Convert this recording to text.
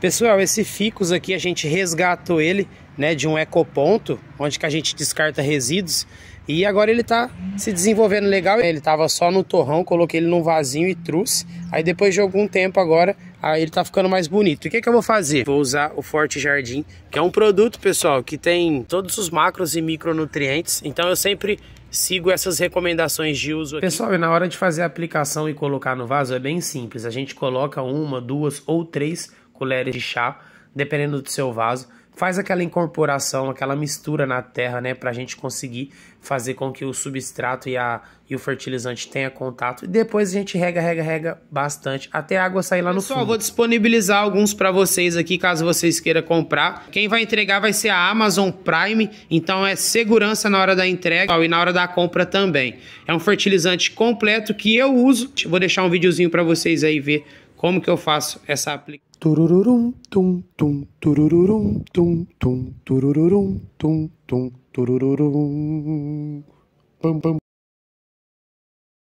Pessoal, esse ficus aqui a gente resgatou ele né, de um ecoponto, onde que a gente descarta resíduos. E agora ele está se desenvolvendo legal. Ele estava só no torrão, coloquei ele num vasinho e trouxe. Aí depois de algum tempo agora, aí ele está ficando mais bonito. o que, que eu vou fazer? Vou usar o Forte Jardim, que é um produto, pessoal, que tem todos os macros e micronutrientes. Então eu sempre sigo essas recomendações de uso. Aqui. Pessoal, na hora de fazer a aplicação e colocar no vaso é bem simples. A gente coloca uma, duas ou três colheres de chá, dependendo do seu vaso. Faz aquela incorporação, aquela mistura na terra, né, para a gente conseguir fazer com que o substrato e, a, e o fertilizante tenha contato. E depois a gente rega, rega, rega bastante até a água sair lá no Pessoal, fundo. Só vou disponibilizar alguns para vocês aqui, caso vocês queiram comprar. Quem vai entregar vai ser a Amazon Prime, então é segurança na hora da entrega e na hora da compra também. É um fertilizante completo que eu uso. Vou deixar um videozinho para vocês aí ver como que eu faço essa aplicação? Turururum, tum, tum, turururum, tum, tum, turururum, tum, tum, turururum.